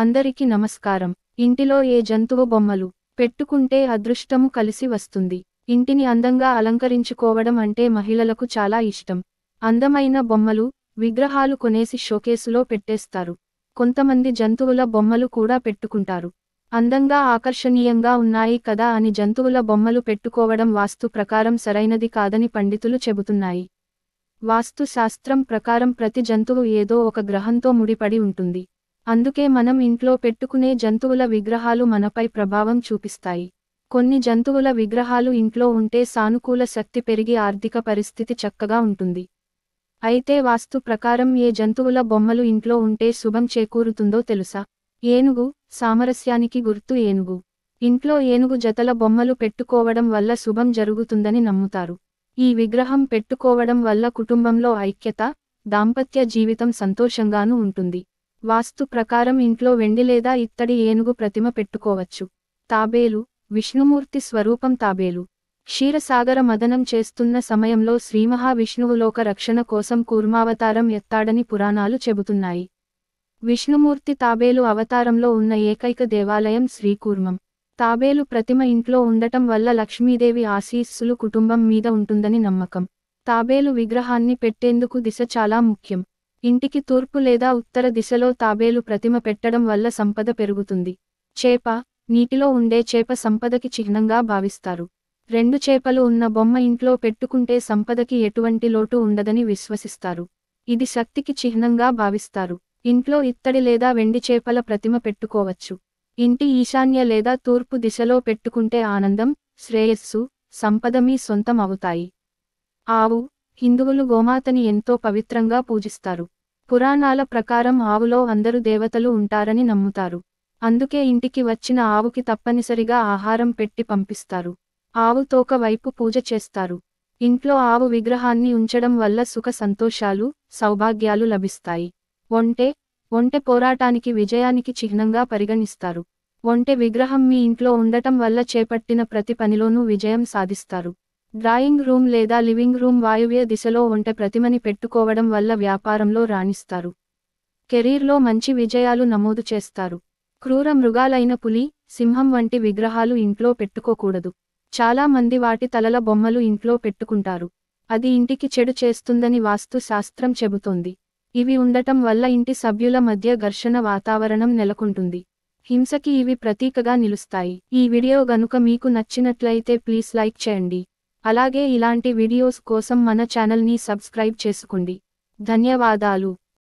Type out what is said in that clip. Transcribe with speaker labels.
Speaker 1: అందరికి నమస్కారం ఇంటిలో ఏ జంతువు బొమ్మలు పెట్టుకుంటే అదృష్టము కలిసి వస్తుంది ఇంటిని అందంగా అలంకరించుకోవడం అంటే మహిళలకు చాలా ఇష్టం అందమైన బొమ్మలు విగ్రహాలు కొనేసి షోకేసులో పెట్టేస్తారు కొంతమంది జంతువుల బొమ్మలు కూడా పెట్టుకుంటారు అందంగా ఆకర్షణీయంగా ఉన్నాయి కదా అని జంతువుల బొమ్మలు పెట్టుకోవడం వాస్తు ప్రకారం సరైనది కాదని పండితులు చెబుతున్నాయి వాస్తు శాస్త్రం ప్రకారం ప్రతి జంతువు ఏదో ఒక గ్రహంతో ముడిపడి ఉంటుంది అందుకే మనం ఇంట్లో పెట్టుకునే జంతువుల విగ్రహాలు మనపై ప్రభావం చూపిస్తాయి కొన్ని జంతువుల విగ్రహాలు ఇంట్లో ఉంటే సానుకూల శక్తి పెరిగి ఆర్థిక పరిస్థితి చక్కగా ఉంటుంది అయితే వాస్తు ప్రకారం ఏ జంతువుల బొమ్మలు ఇంట్లో ఉంటే శుభం చేకూరుతుందో తెలుసా ఏనుగు సామరస్యానికి గుర్తు ఏనుగు ఇంట్లో ఏనుగు జతల బొమ్మలు పెట్టుకోవడం వల్ల శుభం జరుగుతుందని నమ్ముతారు ఈ విగ్రహం పెట్టుకోవడం వల్ల కుటుంబంలో ఐక్యత దాంపత్య జీవితం సంతోషంగానూ ఉంటుంది వాస్తు ప్రకారం ఇంట్లో వెండి లేదా ఇత్తడి ఏనుగు ప్రతిమ పెట్టుకోవచ్చు తాబేలు విష్ణుమూర్తి స్వరూపం తాబేలు క్షీరసాగర మదనం చేస్తున్న సమయంలో శ్రీమహావిష్ణువులోక రక్షణ కోసం కూర్మావతారం ఎత్తాడని పురాణాలు చెబుతున్నాయి విష్ణుమూర్తి తాబేలు అవతారంలో ఉన్న ఏకైక దేవాలయం శ్రీకూర్మం తాబేలు ప్రతిమ ఇంట్లో ఉండటం వల్ల లక్ష్మీదేవి ఆశీస్సులు కుటుంబం మీద ఉంటుందని నమ్మకం తాబేలు విగ్రహాన్ని పెట్టేందుకు దిశ చాలా ముఖ్యం ఇంటికి తూర్పు లేదా ఉత్తర దిశలో తాబేలు ప్రతిమ పెట్టడం వల్ల సంపద పెరుగుతుంది చేప నీటిలో ఉండే చేప సంపదకి చిహ్నంగా భావిస్తారు రెండు చేపలు ఉన్న బొమ్మ ఇంట్లో పెట్టుకుంటే సంపదకి ఎటువంటి లోటు ఉండదని విశ్వసిస్తారు ఇది శక్తికి చిహ్నంగా భావిస్తారు ఇంట్లో ఇత్తడి లేదా వెండి చేపల ప్రతిమ పెట్టుకోవచ్చు ఇంటి ఈశాన్య లేదా తూర్పు దిశలో పెట్టుకుంటే ఆనందం శ్రేయస్సు సంపద మీ సొంతం అవుతాయి ఆవు హిందువులు గోమాతని ఎంతో పవిత్రంగా పూజిస్తారు పురాణాల ప్రకారం ఆవులో అందరు దేవతలు ఉంటారని నమ్ముతారు అందుకే ఇంటికి వచ్చిన ఆవుకి తప్పనిసరిగా ఆహారం పెట్టి పంపిస్తారు ఆవు తోక వైపు పూజ చేస్తారు ఇంట్లో ఆవు విగ్రహాన్ని ఉంచడం వల్ల సుఖ సంతోషాలు సౌభాగ్యాలు లభిస్తాయి ఒంటే ఒంటె పోరాటానికి విజయానికి చిహ్నంగా పరిగణిస్తారు ఒంటె విగ్రహం మీ ఇంట్లో ఉండటం వల్ల చేపట్టిన ప్రతి పనిలోనూ విజయం సాధిస్తారు డ్రాయింగ్ రూమ్ లేదా లివింగ్ రూమ్ వాయువ్య దిశలో ఉంటే ప్రతిమని పెట్టుకోవడం వల్ల వ్యాపారంలో రాణిస్తారు కెరీర్లో మంచి విజయాలు నమోదు చేస్తారు క్రూర మృగాలైన పులి సింహం వంటి విగ్రహాలు ఇంట్లో పెట్టుకోకూడదు చాలా మంది వాటి తలల బొమ్మలు ఇంట్లో పెట్టుకుంటారు అది ఇంటికి చెడు చేస్తుందని వాస్తు శాస్త్రం చెబుతోంది ఇవి ఉండటం వల్ల ఇంటి సభ్యుల మధ్య ఘర్షణ వాతావరణం నెలకొంటుంది హింసకి ఇవి ప్రతీకగా నిలుస్తాయి ఈ వీడియో గనుక మీకు నచ్చినట్లయితే ప్లీజ్ లైక్ చేయండి అలాగే ఇలాంటి వీడియోస్ కోసం మన ఛానల్ని సబ్స్క్రైబ్ చేసుకోండి ధన్యవాదాలు